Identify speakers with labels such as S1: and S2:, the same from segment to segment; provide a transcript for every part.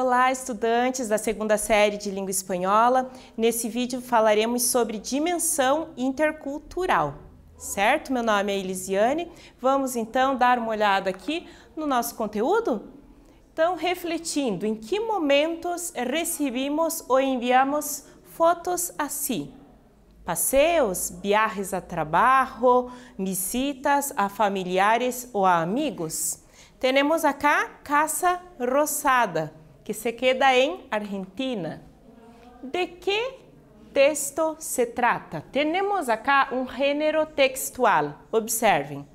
S1: Olá, estudantes da segunda série de Língua Espanhola. Nesse vídeo falaremos sobre dimensão intercultural, certo? Meu nome é Elisiane. Vamos então dar uma olhada aqui no nosso conteúdo? Então, refletindo, em que momentos recebemos ou enviamos fotos assim? Passeios, viagens a trabalho, visitas a familiares ou a amigos? Temos acá Casa Rosada, que se queda em Argentina. De que texto se trata? Temos acá um gênero textual, observem.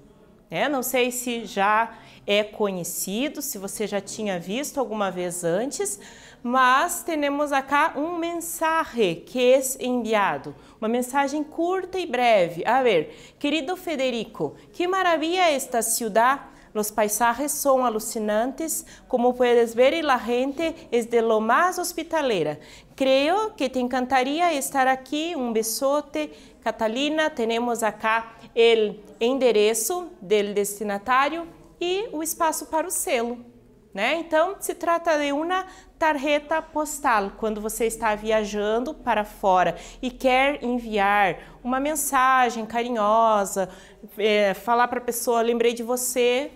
S1: É, né? não sei se já é conhecido, se você já tinha visto alguma vez antes, mas temos acá um mensagem que é enviado, uma mensagem curta e breve. A ver, querido Federico, que maravilha esta cidade Los paisajes são alucinantes, como puedes ver, e la gente é de lo más hospitalera. Creio que te encantaria estar aqui. Um besote, Catalina. Temos acá o endereço do destinatário e o espaço para o selo. Né? Então, se trata de uma tarjeta postal quando você está viajando para fora e quer enviar uma mensagem carinhosa, é, falar para a pessoa: lembrei de você,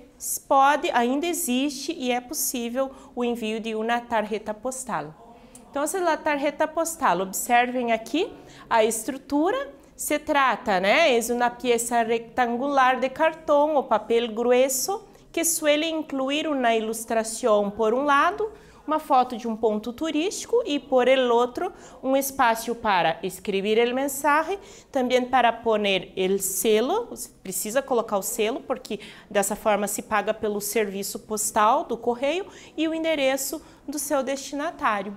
S1: pode, ainda existe e é possível o envio de uma tarjeta postal. Então, a tarjeta postal, observem aqui a estrutura. Se trata, né, é uma peça rectangular de cartão ou papel grueso que suele incluir uma ilustração por um lado, uma foto de um ponto turístico e, por el outro, um espaço para escrever el mensaje, também para poner el selo, você precisa colocar o selo, porque dessa forma se paga pelo serviço postal do correio e o endereço do seu destinatário.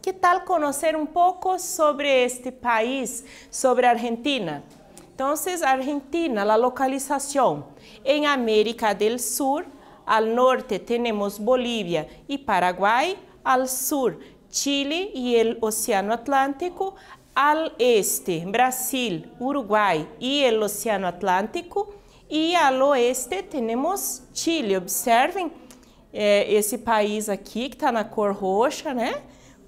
S1: Que tal conhecer um pouco sobre este país, sobre a Argentina? Então, Argentina, a localização em América do Sul, Al norte temos Bolívia e Paraguai, al sul Chile e o Oceano Atlântico, al este Brasil, Uruguai e o Oceano Atlântico e al oeste temos Chile. Observem eh, esse país aqui que está na cor roxa, né?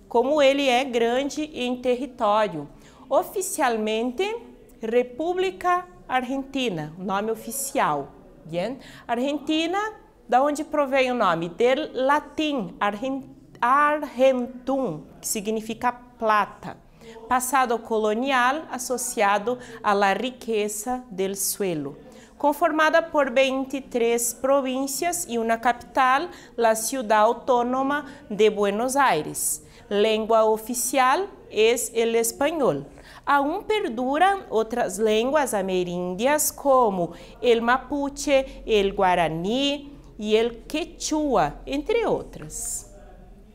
S1: Como ele é grande em território. Oficialmente, República Argentina, nome oficial. Bien? Argentina da onde provém o nome? Del latim, argentum, que significa plata. Passado colonial associado à la riqueza del suelo. Conformada por 23 províncias e uma capital, la ciudad autónoma de Buenos Aires. Língua oficial é es el espanhol. Aún perduram outras línguas ameríndias como el mapuche, el guaraní, e el quechua, entre outras.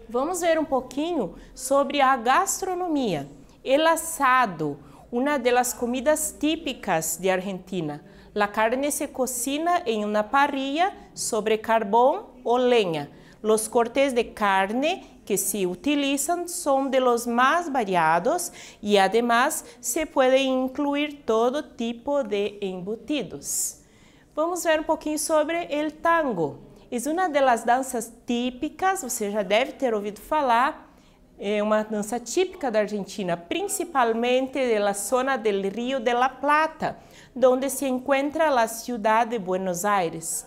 S1: Vamos ver um pouquinho sobre a gastronomia. El assado, uma das comidas típicas de Argentina. La carne se cocina em uma parrilla sobre carbón ou lenha. Los cortes de carne que se utilizan são de los más variados e, además se puede incluir todo tipo de embutidos. Vamos ver um pouquinho sobre o tango. É uma das danças típicas, você já deve ter ouvido falar. É uma dança típica da Argentina, principalmente da zona do Rio de la Plata, onde se encontra a cidade de Buenos Aires.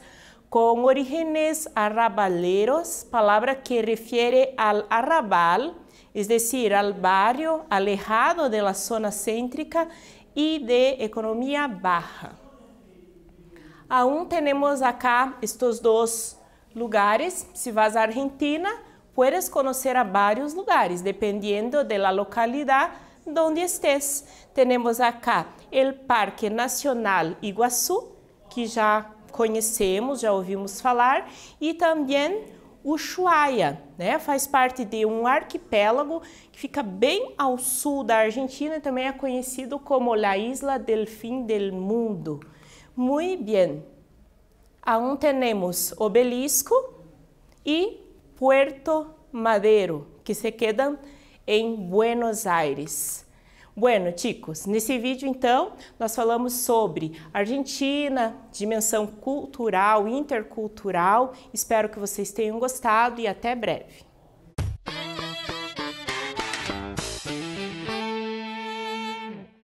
S1: Com origens arrabaleros, palavra que refere ao arrabal, es decir, al barrio alejado de la zona céntrica y de economía baja. Aún tenemos acá estes dois lugares. Se vas à Argentina, puedes conocer a vários lugares, dependendo da localidade onde estés. Temos acá o Parque Nacional Iguaçu, que já conhecemos, já ouvimos falar, e também Ushuaia, né? Faz parte de um arquipélago que fica bem ao sul da Argentina e também é conhecido como La Isla del Fim del Mundo. Muy bien. Aún tenemos Obelisco e Puerto Madero, que se quedam em Buenos Aires. Bueno, chicos, nesse vídeo então nós falamos sobre Argentina, dimensão cultural, intercultural. Espero que vocês tenham gostado e até breve.